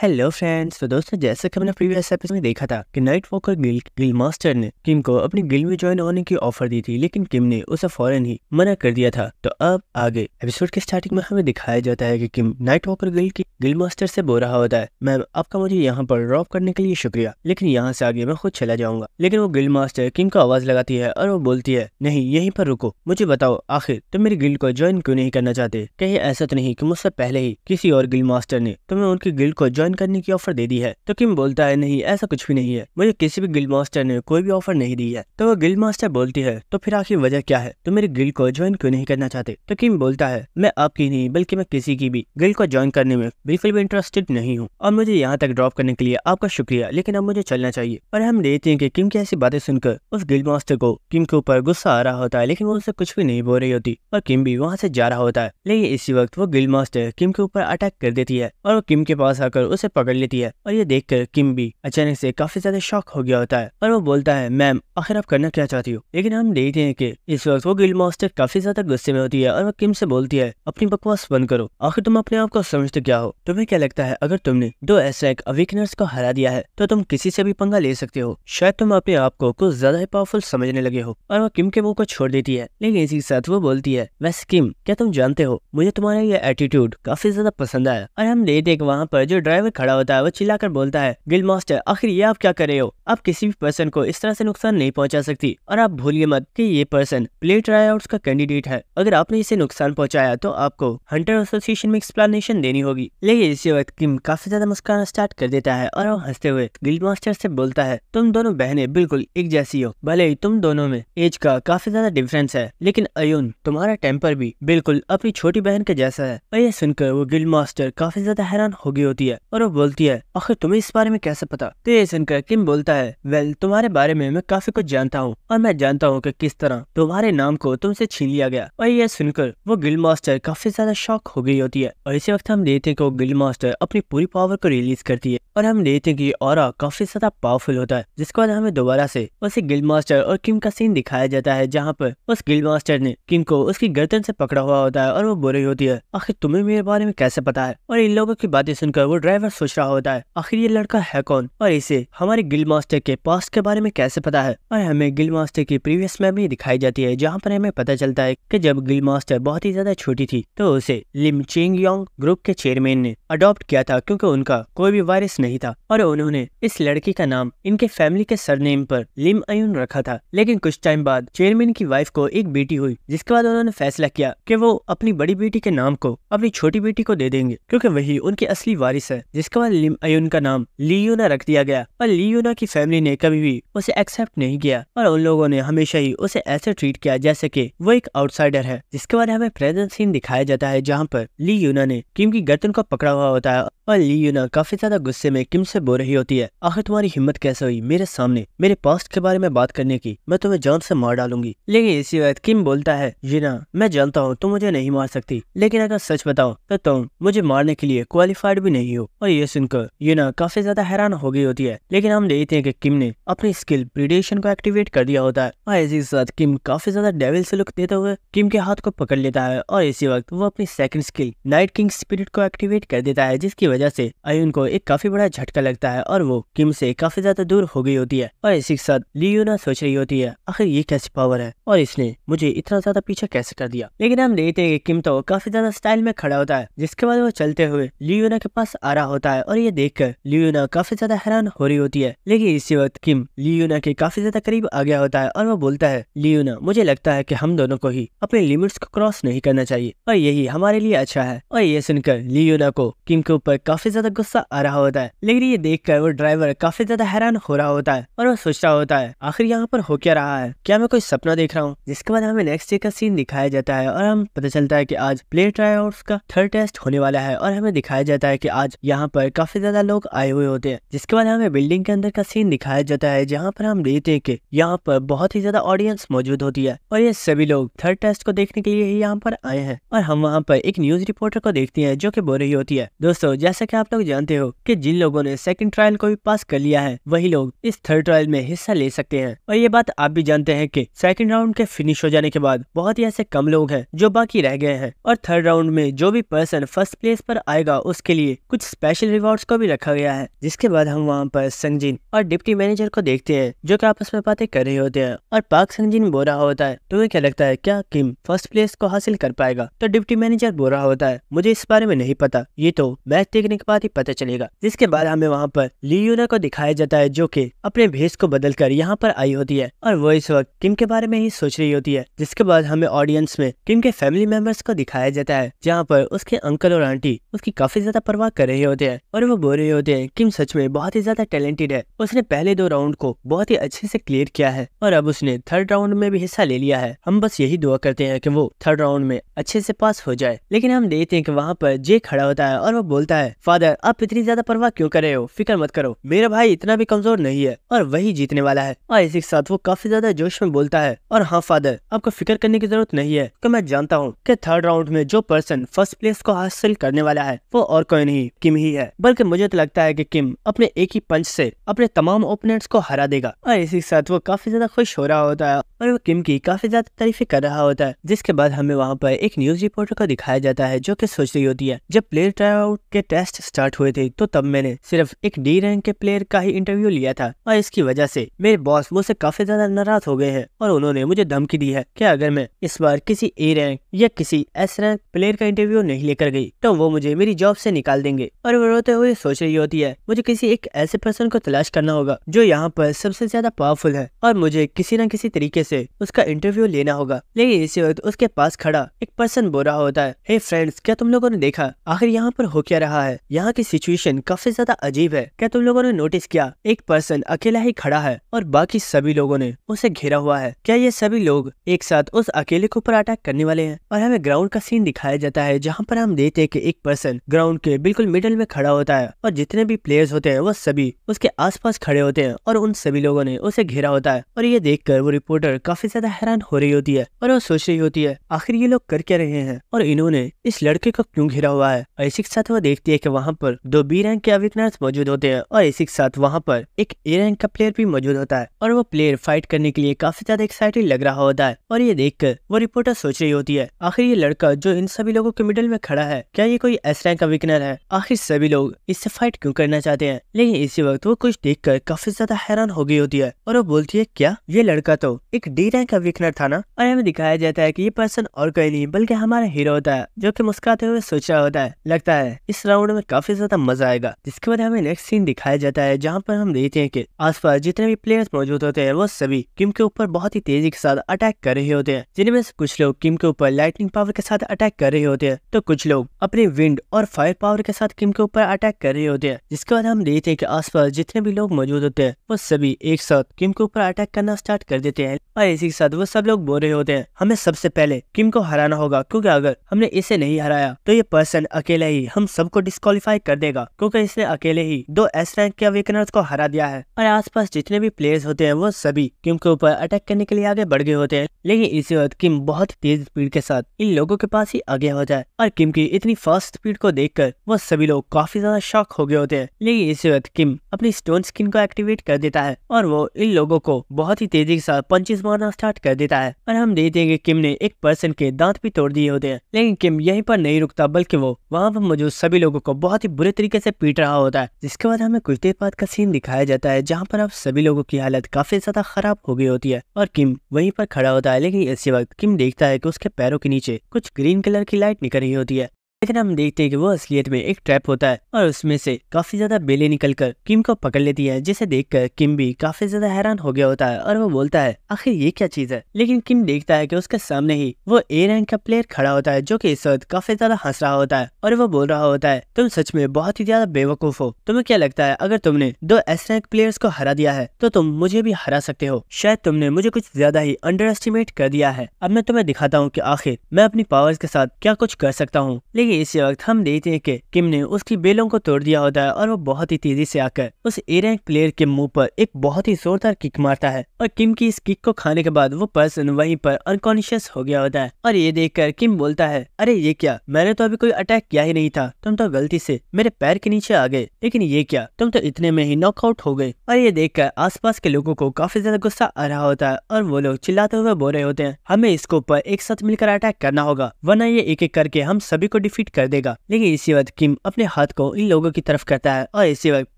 hello friends तो दोस्तों जैसे कि हमने प्रीवियस एपिसोड में देखा था कि night walker Gil Gil master ने किम को अपनी गिल में ज्वाइन होने की ऑफर दी थी लेकिन किम ने उसे फौरन ही मना कर दिया था तो अब आगे एपिसोड के स्टार्टिंग में हमें दिखाया जाता है कि किम नाइट वॉकर गिल की गिल मास्टर से बोल रहा होता है मैम आपका मुझे यहाँ पर ड्रॉप करने के लिए शुक्रिया लेकिन यहाँ से आगे मैं खुद चला जाऊंगा लेकिन वो गिल मास्टर किम को आवाज लगाती है और वो बोलती है नहीं यहीं पर रुको मुझे बताओ आखिर तुम मेरी गिल को ज्वाइन क्यों नहीं करना चाहते कहीं ऐसा तो नहीं की मुझसे पहले ही किसी और गिल मास्टर ने तुम्हें उनकी गिल को ज्वाइन ज्वाइन करने की ऑफर दे दी है तो किम बोलता है नहीं ऐसा कुछ भी नहीं है मुझे किसी भी गिल्ड मास्टर ने कोई भी ऑफर नहीं दी है तो वो गिल्ड मास्टर बोलती है तो फिर आखिर वजह क्या है तुम तो मेरे गिल्ड को ज्वाइन क्यों नहीं करना चाहते तो किम बोलता है मैं आपकी नहीं बल्कि मैं किसी की भी गिल्ड को ज्वाइन करने में बिल्कुल भी इंटरेस्टेड नहीं हूँ और मुझे यहाँ तक ड्रॉप करने के लिए आपका शुक्रिया लेकिन अब मुझे चलना चाहिए और हम देखते हैं की किम की ऐसी बातें सुनकर उस गिल्ड मास्टर को किम के ऊपर गुस्सा आ रहा होता है लेकिन वो उसे कुछ भी नहीं बोल रही होती और किम भी वहाँ से जा रहा होता है लेकिन इसी वक्त वो गिल्ड मास्टर किम के ऊपर अटैक कर देती है और वो किम के पास आकर उसे पकड़ लेती है और ये देखकर किम भी अचानक से काफी ज्यादा शॉक हो गया होता है और वो बोलता है मैम आखिर आप करना क्या चाहती हो लेकिन हम देखते हैं कि इस वक्त वो गिल मास्टर काफी ज्यादा गुस्से में होती है और वो किम से बोलती है अपनी बकवास बंद करो आखिर तुम अपने आप को समझते क्या हो तुम्हें क्या लगता है अगर तुमने दो एक अवीकनर्स को हरा दिया है तो तुम किसी से भी पंगा ले सकते हो शायद तुम अपने आप को कुछ ज्यादा ही पावरफुल समझने लगे हो और वो किम के मुंह को छोड़ देती है लेकिन इसी साथ वो बोलती है वैसे किम क्या तुम जानते हो मुझे तुम्हारा ये एटीट्यूड काफी ज्यादा पसंद आया और हम लेते वहाँ पर जो ड्राइवर में खड़ा होता है वो चिल्लाकर बोलता है गिल मास्टर आखिर ये आप क्या कर रहे हो आप किसी भी पर्सन को इस तरह से नुकसान नहीं पहुंचा सकती और आप भूलिए मत कि ये पर्सन प्ले ट्रायआउट्स का कैंडिडेट है अगर आपने इसे नुकसान पहुंचाया तो आपको हंटर एसोसिएशन में एक्सप्लेनेशन देनी होगी लेकिन इसी वक्त किम काफी ज्यादा मुस्कान स्टार्ट कर देता है और वो हंसते हुए गिल मास्टर से बोलता है तुम दोनों बहने बिल्कुल एक जैसी हो भले ही तुम दोनों में एज का काफी ज्यादा डिफरेंस है लेकिन अयुन तुम्हारा टेम्पर भी बिल्कुल अपनी छोटी बहन के जैसा है और यह सुनकर वो गिल मास्टर काफी ज्यादा हैरान हो गई होती है और वो बोलती है आखिर तुम्हें इस बारे में कैसे पता तो ये सुनकर किम बोलता है वेल तुम्हारे बारे में मैं काफी कुछ जानता हूँ और मैं जानता हूँ की किस तरह तुम्हारे नाम को तुमसे छीन लिया गया और यह सुनकर वो गिल मास्टर काफी ज्यादा शौक हो गई होती है और इसी वक्त हम देखते हैं कि वो गिल मास्टर अपनी पूरी पावर को रिलीज करती है और हम देखते हैं कि और काफी ज्यादा पावरफुल होता है जिसके बाद हमें दोबारा से उसे गिल मास्टर और किम का सीन दिखाया जाता है जहाँ पर उस गिल मास्टर ने किम को उसकी गर्दन से पकड़ा हुआ होता है और वो बोरी होती है आखिर तुम्हें मेरे बारे में कैसे पता है और इन लोगों की बातें सुनकर वो ड्राइवर सोच रहा होता है आखिर ये लड़का है कौन और इसे हमारे गिल मास्टर के पास के बारे में कैसे पता है और हमें गिल मास्टर की प्रीवियस मेमोरी दिखाई जाती है जहाँ पर हमें पता चलता है की जब गिल मास्टर बहुत ही ज्यादा छोटी थी तो उसे लिम चेंग योंग ग्रुप के चेयरमैन ने अडॉप्ट किया था क्योंकि उनका कोई भी वायरस नहीं नहीं था और उन्होंने इस लड़की का नाम इनके फैमिली के सरनेम पर लिम अयुन रखा था लेकिन कुछ टाइम बाद चेयरमैन की वाइफ को एक बेटी हुई जिसके बाद उन्होंने फैसला किया कि वो अपनी बड़ी बेटी के नाम को अपनी छोटी बेटी को दे देंगे क्योंकि वही उनकी असली वारिस है जिसके बाद लिम अयुन का नाम लियोना रख दिया गया और लियोना की फैमिली ने कभी भी उसे एक्सेप्ट नहीं किया और उन लोगों ने हमेशा ही उसे ऐसे ट्रीट किया जैसे की वो एक आउटसाइडर है जिसके बाद हमें प्रेजेंट सीन दिखाया जाता है जहाँ पर लियोना ने किम की गर्दन को पकड़ा हुआ होता है और लियोना काफी ज्यादा गुस्से में में किम से बो रही होती है आखिर तुम्हारी हिम्मत कैसे हुई मेरे सामने मेरे पास्ट के बारे में बात करने की मैं तुम्हें जान से मार डालूंगी लेकिन इसी वक्त किम बोलता है जीना मैं जानता हूँ तुम मुझे नहीं मार सकती लेकिन अगर सच बताओ तो तुम मुझे मारने के लिए क्वालिफाइड भी नहीं हो और ये सुनकर यूना काफी ज्यादा हैरान हो गई होती है लेकिन हम देखते हैं कि किम ने अपनी स्किल प्रीडेशन को एक्टिवेट कर दिया होता है और इसी साथ किम काफी ज्यादा डेविल से लुक देते हुए किम के हाथ को पकड़ लेता है और इसी वक्त वो अपनी second skill knight king spirit को एक्टिवेट कर देता है जिसकी वजह से अयुन को एक काफी बड़ा बड़ा झटका लगता है और वो किम से काफी ज्यादा दूर हो गई होती है और इसी के साथ लियोना सोच रही होती है आखिर ये कैसी पावर है और इसने मुझे इतना ज्यादा पीछे कैसे कर दिया लेकिन हम देखते हैं कि किम तो काफी ज्यादा स्टाइल में खड़ा होता है जिसके बाद वो चलते हुए लियोना के पास आ रहा होता है और ये कर लियोना काफी ज्यादा हैरान हो रही होती है लेकिन इसी वक्त किम लियोना के काफी ज्यादा करीब आ गया होता है और वो बोलता है लियोना मुझे लगता है की हम दोनों को ही अपने लिमिट्स को क्रॉस नहीं करना चाहिए और यही हमारे लिए अच्छा है और ये सुनकर लियोना को किम के ऊपर काफी ज्यादा गुस्सा आ रहा होता है है लेकिन ये देखकर वो ड्राइवर काफी ज्यादा हैरान हो रहा होता है और वो सोच रहा होता है आखिर यहाँ पर हो क्या रहा है क्या मैं कोई सपना देख रहा हूँ जिसके बाद हमें नेक्स्ट डे का सीन दिखाया जाता है और हम पता चलता है की आज प्ले ट्रायल्स का थर्ड टेस्ट होने वाला है और हमें दिखाया जाता है की आज यहाँ पर काफी ज्यादा लोग आए हुए होते हैं जिसके बाद हमें बिल्डिंग के अंदर का सीन दिखाया जाता है जहाँ पर हम देखते हैं की यहाँ पर बहुत ही ज्यादा ऑडियंस मौजूद होती है और ये सभी लोग थर्ड टेस्ट को देखने के लिए ही यहाँ पर आए हैं और हम वहाँ पर एक न्यूज रिपोर्टर को देखते हैं जो की बोल रही होती है दोस्तों जैसा की आप लोग जानते हो की जिन लोगों ने सेकंड ट्रायल को भी पास कर लिया है वही लोग इस थर्ड ट्रायल में हिस्सा ले सकते हैं और ये बात आप भी जानते हैं कि सेकंड राउंड के फिनिश हो जाने के बाद बहुत ही ऐसे कम लोग हैं जो बाकी रह गए हैं और थर्ड राउंड में जो भी पर्सन फर्स्ट प्लेस पर आएगा उसके लिए कुछ स्पेशल रिवॉर्ड को भी रखा गया है जिसके बाद हम वहाँ पर संगजीन और डिप्टी मैनेजर को देखते हैं जो की आपस में बातें कर रहे होते हैं और पाक संगजीन बो रहा होता है तुम्हें क्या लगता है क्या किम फर्स्ट प्लेस को हासिल कर पाएगा तो डिप्टी मैनेजर बो रहा होता है मुझे इस बारे में नहीं पता ये तो मैच देखने के बाद ही पता चलेगा जिसके बाद हमें वहाँ पर लियोना को दिखाया जाता है जो की अपने भेस को बदल कर यहाँ पर आई होती है और वो इस वक्त किम के बारे में ही सोच रही होती है जिसके बाद हमें ऑडियंस में किम के फैमिली मेंबर्स को दिखाया जाता है जहाँ पर उसके अंकल और आंटी उसकी काफी ज्यादा परवाह कर रहे होते हैं और वो बोल रहे होते हैं किम सच में बहुत ही ज्यादा टैलेंटेड है उसने पहले दो राउंड को बहुत ही अच्छे से क्लियर किया है और अब उसने थर्ड राउंड में भी हिस्सा ले लिया है हम बस यही दुआ करते हैं की वो थर्ड राउंड में अच्छे से पास हो जाए लेकिन हम देखते हैं की वहाँ पर जे खड़ा होता है और वो बोलता है फादर आप इतनी ज्यादा परवाह क्यों कर रहे हो फिक्र मत करो मेरा भाई इतना भी कमजोर नहीं है और वही जीतने वाला है और इसी के साथ वो काफी ज्यादा जोश में बोलता है और हाँ फादर आपको फिक्र करने की जरूरत नहीं है तो मैं जानता हूँ की थर्ड राउंड में जो पर्सन फर्स्ट प्लेस को हासिल करने वाला है वो और कोई नहीं किम ही है बल्कि मुझे तो लगता है की किम अपने एक ही पंच ऐसी अपने तमाम ओपोनेंट्स को हरा देगा और इसी के साथ वो काफी ज्यादा खुश हो रहा होता है और वो किम की काफी ज्यादा तारीफे कर रहा होता है जिसके बाद हमें वहाँ पर एक न्यूज रिपोर्टर को दिखाया जाता है जो की सोच रही होती है जब प्लेयर ट्राई आउट के टेस्ट स्टार्ट हुए थे तो तब मैंने मैंने सिर्फ एक डी रैंक के प्लेयर का ही इंटरव्यू लिया था और इसकी वजह से मेरे बॉस मुझसे काफी ज्यादा नाराज हो गए हैं और उन्होंने मुझे धमकी दी है कि अगर मैं इस बार किसी ए रैंक या किसी एस रैंक प्लेयर का इंटरव्यू नहीं लेकर गई तो वो मुझे मेरी जॉब से निकाल देंगे और वो रोते हुए सोच रही होती है मुझे किसी एक ऐसे पर्सन को तलाश करना होगा जो यहाँ पर सबसे ज्यादा पावरफुल है और मुझे किसी न किसी तरीके से उसका इंटरव्यू लेना होगा लेकिन इसी वक्त उसके पास खड़ा एक पर्सन बोल रहा होता है हे फ्रेंड्स क्या तुम लोगों ने देखा आखिर यहाँ पर हो क्या रहा है यहाँ की सिचुएशन काफी ज्यादा अजीब है क्या तुम लोगों ने नोटिस किया एक पर्सन अकेला ही खड़ा है और बाकी सभी लोगों ने उसे घेरा हुआ है क्या ये सभी लोग एक साथ उस अकेले के ऊपर अटैक करने वाले हैं और हमें ग्राउंड का सीन दिखाया जाता है जहाँ पर हम देखते हैं कि एक पर्सन ग्राउंड के बिल्कुल मिडल में खड़ा होता है और जितने भी प्लेयर्स होते हैं वो सभी उसके आसपास खड़े होते हैं और उन सभी लोगों ने उसे घेरा होता है और ये देखकर वो रिपोर्टर काफी ज्यादा हैरान हो रही होती है और वो सोच रही होती है आखिर ये लोग कर क्या रहे हैं और इन्होंने इस लड़के को क्यों घेरा हुआ है और इसी के साथ वो देखती है की वहाँ पर दो बी रैंक के अभी आदित्यनाथ मौजूद होते हैं और इसी के साथ वहाँ पर एक ए रैंक का प्लेयर भी मौजूद होता है और वो प्लेयर फाइट करने के लिए काफी ज्यादा एक्साइटेड लग रहा होता है और ये देख वो रिपोर्टर सोच रही होती है आखिर ये लड़का जो इन सभी लोगों के मिडिल में खड़ा है क्या ये कोई एस रैंक का विकनर है आखिर सभी लोग इससे फाइट क्यूँ करना चाहते हैं लेकिन इसी वक्त वो कुछ देख कर काफी ज्यादा हैरान हो गई होती है और वो बोलती है क्या ये लड़का तो एक डी रैंक का विकनर था ना और हमें दिखाया जाता है की ये पर्सन और कोई नहीं बल्कि हमारा हीरो होता है जो की मुस्कुराते हुए सोच रहा होता है लगता है इस राउंड में काफी ज्यादा मजा आएगा जिस इसके बाद हमें नेक्स्ट सीन दिखाया जाता है जहाँ पर हम देखते हैं कि आसपास जितने भी प्लेयर्स मौजूद होते हैं वो सभी किम के ऊपर बहुत ही तेजी के साथ अटैक कर रहे होते हैं जिनमें से कुछ लोग किम के ऊपर लाइटनिंग पावर के साथ अटैक कर रहे होते हैं तो कुछ लोग अपने विंड और फायर पावर के साथ किम के ऊपर अटैक कर रहे होते हैं जिसके बाद हम देखते हैं की आसपास जितने भी लोग मौजूद होते हैं वो सभी एक साथ किम के ऊपर अटैक करना स्टार्ट कर देते हैं और इसी के साथ वो सब लोग बोल रहे होते हैं हमें सबसे पहले किम को हराना होगा क्यूँकी अगर हमने इसे नहीं हराया तो ये पर्सन अकेला ही हम सबको डिस्कालीफाई कर देगा क्योंकि उसने अकेले ही दो एस रैंक के अवेकनर्स को हरा दिया है और आसपास जितने भी प्लेयर्स होते हैं वो सभी किम के ऊपर अटैक करने के लिए आगे बढ़ गए होते हैं लेकिन इसी वक्त किम बहुत तेज स्पीड के साथ इन लोगों के पास ही आगे हो है और किम की इतनी फास्ट स्पीड को कर वो सभी लोग काफी ज्यादा शॉक हो गए होते हैं लेकिन इसी वक्त किम अपनी स्टोन स्किन को एक्टिवेट कर देता है और वो इन लोगो को बहुत ही तेजी के साथ पंचेस मारना स्टार्ट कर देता है और हम देखते हैं किम ने एक पर्सन के दांत भी तोड़ दिए होते हैं लेकिन किम यहीं पर नहीं रुकता बल्कि वो वहाँ पर मौजूद सभी लोगों को बहुत ही बुरे तरीके से पीट रहा रहा होता है जिसके बाद हमें कुछ देर बाद का सीन दिखाया जाता है जहाँ पर अब सभी लोगों की हालत काफी ज्यादा खराब हो गई होती है और किम वहीं पर खड़ा होता है लेकिन इसी वक्त किम देखता है कि उसके पैरों के नीचे कुछ ग्रीन कलर की लाइट निकल रही होती है लेकिन हम देखते हैं कि वो असलियत में एक ट्रैप होता है और उसमें से काफी ज्यादा बेले निकलकर किम को पकड़ लेती है जिसे देखकर किम भी काफी ज्यादा हैरान हो गया होता है और वो बोलता है आखिर ये क्या चीज है लेकिन किम देखता है कि उसके सामने ही वो ए रैंक का प्लेयर खड़ा होता है जो की इस वक्त काफी ज्यादा हंस रहा होता है और वो बोल रहा होता है तुम सच में बहुत ही ज्यादा बेवकूफ हो तुम्हें क्या लगता है अगर तुमने दो एस रैंक प्लेयर्स को हरा दिया है तो तुम मुझे भी हरा सकते हो शायद तुमने मुझे कुछ ज्यादा ही अंडर एस्टिमेट कर दिया है अब मैं तुम्हें दिखाता हूँ की आखिर मैं अपनी पावर्स के साथ क्या कुछ कर सकता हूँ लेकिन ही इसी वक्त हम देखते हैं कि किम ने उसकी बेलों को तोड़ दिया होता है और वो बहुत ही तेजी से आकर उस एरियन प्लेयर के मुंह पर एक बहुत ही जोरदार किक मारता है और किम की इस किक को खाने के बाद वो पर्सन वहीं पर अनकॉन्शियस हो गया होता है और ये देखकर किम बोलता है अरे ये क्या मैंने तो अभी कोई अटैक किया ही नहीं था तुम तो गलती से मेरे पैर के नीचे आ गए लेकिन ये क्या तुम तो इतने में ही नॉकआउट हो गए और ये आस पास के लोगों को काफी ज्यादा गुस्सा आ रहा होता है और वो लोग चिल्लाते हुए बोल रहे होते हैं हमें इसके ऊपर एक साथ मिलकर अटैक करना होगा वरना ये एक एक करके हम सभी को डिफीट डिफीट कर देगा लेकिन इसी वक्त किम अपने हाथ को इन लोगों की तरफ करता है और इसी वक्त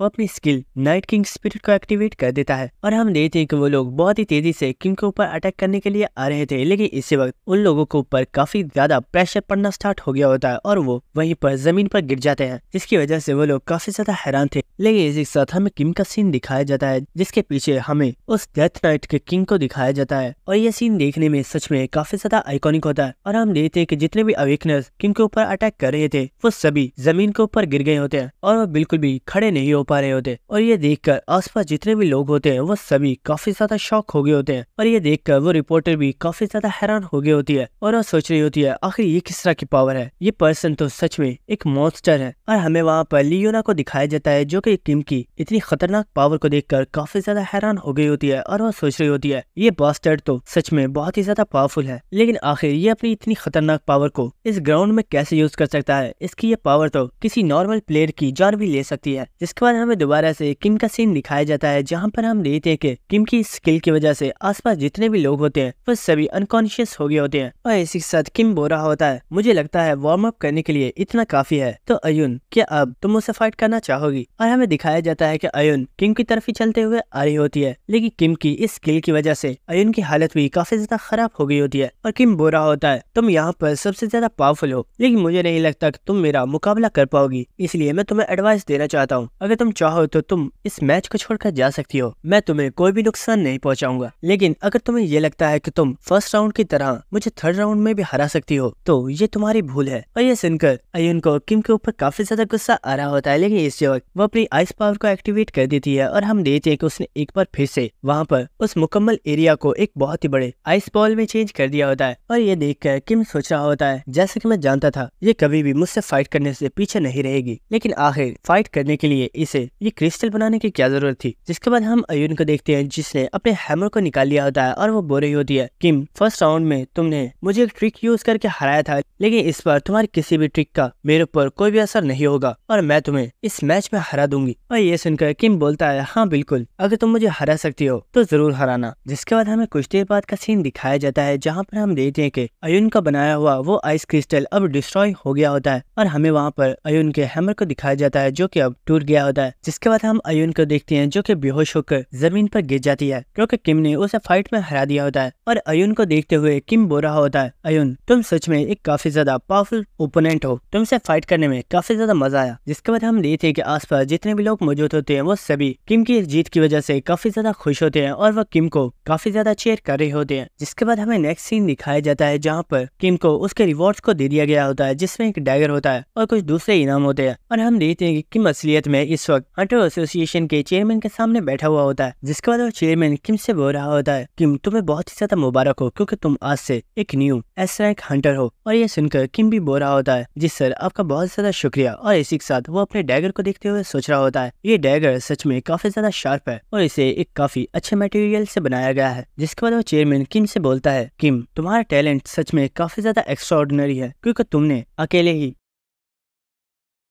वो अपनी स्किल नाइट किंग स्पिरिट को एक्टिवेट कर देता है और हम देखते हैं कि वो लोग बहुत ही तेजी से किम के ऊपर अटैक करने के लिए आ रहे थे लेकिन इसी वक्त उन लोगों के ऊपर काफी ज्यादा प्रेशर पड़ना स्टार्ट हो गया होता है और वो वहीं पर जमीन पर गिर जाते हैं जिसकी वजह से वो लोग काफी ज्यादा हैरान थे लेकिन इसी साथ हमें किम का सीन दिखाया जाता है जिसके पीछे हमें उस डेथ नाइट के किंग को दिखाया जाता है और यह सीन देखने में सच में काफी ज्यादा आइकॉनिक होता है और हम देखते हैं कि जितने भी अवेकनर्स किम के ऊपर अटैक अटैक कर रहे थे वो सभी जमीन के ऊपर गिर गए होते हैं और वो बिल्कुल भी खड़े नहीं हो पा रहे होते और ये देखकर आसपास जितने भी लोग होते हैं वो सभी काफी ज्यादा शौक हो गए होते हैं और ये देखकर वो रिपोर्टर भी काफी ज्यादा हैरान हो गई होती है और वो सोच रही होती है आखिर ये किस तरह की पावर है ये पर्सन तो सच में एक मॉन्स्टर है और हमें वहाँ पर लियोना को दिखाया जाता है जो की किम की इतनी खतरनाक पावर को देख काफी ज्यादा हैरान हो गई होती है और वो सोच रही होती है ये बास्टर्ड तो सच में बहुत ही ज्यादा पावरफुल है लेकिन आखिर ये अपनी इतनी खतरनाक पावर को इस ग्राउंड में कैसे यूज कर सकता है इसकी ये पावर तो किसी नॉर्मल प्लेयर की जान भी ले सकती है जिसके बाद हमें दोबारा से किम का सीन दिखाया जाता है जहाँ पर हम देखते हैं कि किम की स्किल की वजह से आसपास जितने भी लोग होते हैं वो सभी अनकॉन्शियस हो गए होते हैं और इसी के साथ किम बो रहा होता है मुझे लगता है वार्म अप करने के लिए इतना काफी है तो अयुन क्या अब तुम उसे फाइट करना चाहोगी और हमें दिखाया जाता है की अयुन किम की तरफ ही चलते हुए आ रही होती है लेकिन किम की इस स्किल की वजह से अयुन की हालत भी काफी ज्यादा खराब हो गई होती है और किम बो रहा होता है तुम यहाँ पर सबसे ज्यादा पावरफुल हो लेकिन मुझे नहीं लगता कि तुम मेरा मुकाबला कर पाओगी इसलिए मैं तुम्हें एडवाइस देना चाहता हूँ अगर तुम चाहो तो तुम इस मैच को छोड़कर जा सकती हो मैं तुम्हें कोई भी नुकसान नहीं पहुँचाऊंगा लेकिन अगर तुम्हें ये लगता है की तुम फर्स्ट राउंड की तरह मुझे थर्ड राउंड में भी हरा सकती हो तो ये तुम्हारी भूल है और ये सुनकर अयुन को किम के ऊपर काफी ज्यादा गुस्सा आ रहा होता है लेकिन इस वक्त वो अपनी आइस पावर को एक्टिवेट कर देती है और हम देखते हैं कि उसने एक बार फिर से वहाँ पर उस मुकम्मल एरिया को एक बहुत ही बड़े आइस बॉल में चेंज कर दिया होता है और ये देख कर किम सोच रहा होता है जैसे की मैं जानता था ये कभी भी मुझसे फाइट करने से पीछे नहीं रहेगी लेकिन आखिर फाइट करने के लिए इसे ये क्रिस्टल बनाने की क्या जरूरत थी जिसके बाद हम अयुन को देखते हैं जिसने अपने हैमर को निकाल लिया होता है और वो बोल रही होती है किम फर्स्ट राउंड में तुमने मुझे एक ट्रिक यूज करके हराया था लेकिन इस बार तुम्हारी किसी भी ट्रिक का मेरे ऊपर कोई भी असर नहीं होगा और मैं तुम्हें इस मैच में हरा दूंगी और ये सुनकर किम बोलता है हाँ बिल्कुल अगर तुम मुझे हरा सकती हो तो जरूर हराना जिसके बाद हमें कुछ देर बाद का सीन दिखाया जाता है जहाँ पर हम देखते हैं कि अयुन का बनाया हुआ वो आइस क्रिस्टल अब डिस्ट्रॉय हो गया होता है और हमें वहाँ पर अयुन के हैमर को दिखाया जाता है जो की अब टूट गया होता है जिसके बाद हम अयुन को देखते हैं जो की बेहोश होकर जमीन पर गिर जाती है क्योंकि किम ने उसे फाइट में हरा दिया होता है और अयुन को देखते हुए किम बो रहा होता है अयुन तुम सच में एक काफी ज्यादा पावरफुल ओपोनेंट हो तुमसे फाइट करने में काफी ज्यादा मजा आया जिसके बाद हम देखते हैं कि आसपास जितने भी लोग मौजूद होते हैं वो सभी किम की जीत की वजह से काफी ज्यादा खुश होते हैं और वो किम को काफी ज्यादा चेयर कर रहे होते हैं जिसके बाद हमें नेक्स्ट सीन दिखाया जाता है जहाँ पर किम को उसके रिवॉर्ड को दे दिया गया होता है जिसमें एक डैगर होता है और कुछ दूसरे इनाम होते हैं और हम देखते हैं कि असलियत में इस वक्त हंटर एसोसिएशन के चेयरमैन के सामने बैठा हुआ होता है जिसके बाद वो चेयरमैन किम से बोल रहा होता है किम तुम्हें बहुत ही ज्यादा मुबारक हो क्योंकि तुम आज से एक न्यू ऐसा एक हंटर हो और यह सुनकर किम भी बोरा होता है जिस सर आपका बहुत ज्यादा शुक्रिया और इसी के साथ वो अपने डैगर को देखते हुए सोच रहा होता है ये डैगर सच में काफी ज्यादा शार्प है और इसे एक काफी अच्छे मटेरियल से बनाया गया है जिसके बाद वो चेयरमैन किम से बोलता है किम तुम्हारा टैलेंट सच में काफी ज्यादा एक्स्ट्रा है क्योंकि तुमने अकेले ही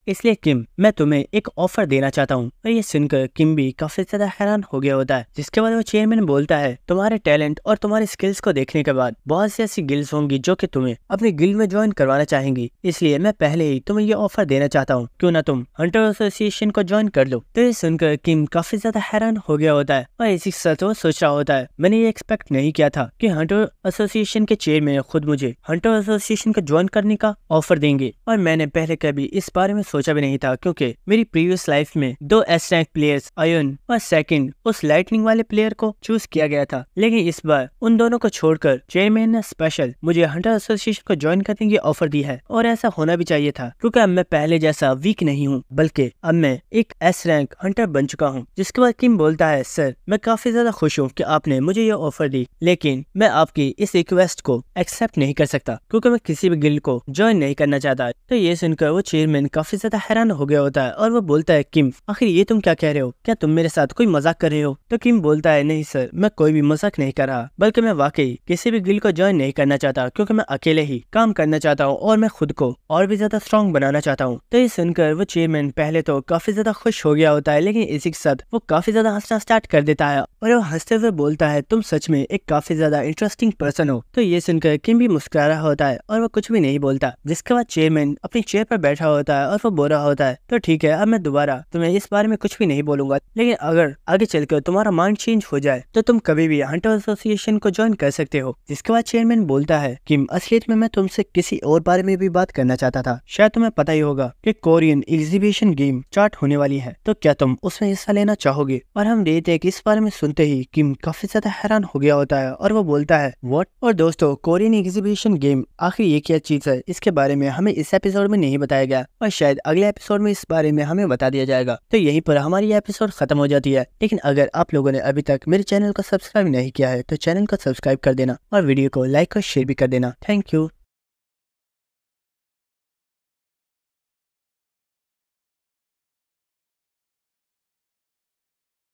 इसलिए किम मैं तुम्हें एक ऑफर देना चाहता हूँ और ये सुनकर किम भी काफी ज्यादा हैरान हो गया होता है जिसके बाद वो चेयरमैन बोलता है तुम्हारे टैलेंट और तुम्हारे स्किल्स को देखने के बाद बहुत सी ऐसी गिल्स होंगी जो कि तुम्हें अपने गिल में ज्वाइन करवाना चाहेंगी इसलिए मैं पहले ही तुम्हें ये ऑफर देना चाहता हूँ क्यों ना तुम हंटर एसोसिएशन को ज्वाइन कर लो तो ये सुनकर किम काफी ज्यादा हैरान हो गया होता है और इसी साथ वो सोच रहा होता है मैंने ये एक्सपेक्ट नहीं किया था की हंटर एसोसिएशन के चेयरमैन खुद मुझे हंटर एसोसिएशन को ज्वाइन करने का ऑफर देंगे और मैंने पहले कभी इस बारे में सोचा भी नहीं था क्योंकि मेरी प्रीवियस लाइफ में दो एस रैंक प्लेयर्स अयन और सेकंड उस लाइटनिंग वाले प्लेयर को चूज किया गया था लेकिन इस बार उन दोनों को छोड़कर चेयरमैन ने स्पेशल मुझे हंटर एसोसिएशन को ज्वाइन करने की ऑफर दी है और ऐसा होना भी चाहिए था क्यूँकी अब मैं पहले जैसा वीक नहीं हूँ बल्कि अब मैं एक एस रैंक हंटर बन चुका हूँ जिसके बाद किम बोलता है सर मैं काफी ज्यादा खुश हूँ की आपने मुझे ये ऑफर दी लेकिन मैं आपकी इस रिक्वेस्ट को एक्सेप्ट नहीं कर सकता क्योंकि मैं किसी भी गिल्ड को ज्वाइन नहीं करना चाहता तो ये सुनकर वो चेयरमैन काफी ज्यादा तो हैरान हो गया होता है और वो बोलता है किम आखिर ये तुम क्या कह रहे हो क्या तुम मेरे साथ कोई मजाक कर रहे हो तो किम बोलता है नहीं सर मैं कोई भी मजाक नहीं कर रहा बल्कि मैं वाकई किसी भी गिल को ज्वाइन नहीं करना चाहता क्योंकि मैं अकेले ही काम करना चाहता हूँ और मैं खुद को और भी ज्यादा स्ट्रॉन्ग बनाना चाहता हूँ तो ये सुनकर वो चेयरमैन पहले तो काफी ज्यादा खुश हो गया होता है लेकिन इसी के साथ वो काफी ज्यादा हंसना स्टार्ट कर देता है और वो हंसते हुए बोलता है तुम सच में एक काफी ज्यादा इंटरेस्टिंग पर्सन हो तो ये सुनकर किम भी मुस्कुरा रहा होता है और वो कुछ भी नहीं बोलता जिसके बाद चेयरमैन अपनी चेयर पर बैठा होता है और वो रहा होता है तो ठीक है अब मैं दोबारा तुम्हें इस बारे में कुछ भी नहीं बोलूंगा लेकिन अगर आगे कर तुम्हारा माइंड चेंज हो जाए तो तुम कभी भी हंटर एसोसिएशन को ज्वाइन कर सकते हो जिसके बाद चेयरमैन बोलता है कि असलियत में मैं तुमसे किसी और बारे में भी बात करना चाहता था शायद तुम्हें पता ही होगा की कोरियन एग्जीबिशन गेम स्टार्ट होने वाली है तो क्या तुम उसमें हिस्सा लेना चाहोगे और हम रेत एक इस बारे में सुनते ही किम काफी ज्यादा हैरान हो गया होता है और वो बोलता है वॉट और दोस्तों कोरियन एग्जीबिशन गेम आखिर ये क्या चीज है इसके बारे में हमें इस एपिसोड में नहीं बताया गया और शायद अगले एपिसोड में इस बारे में हमें बता दिया जाएगा तो यहीं पर हमारी एपिसोड खत्म हो जाती है लेकिन अगर आप लोगों ने अभी तक मेरे चैनल को सब्सक्राइब नहीं किया है तो चैनल को सब्सक्राइब कर देना और वीडियो को लाइक और शेयर भी कर देना थैंक यू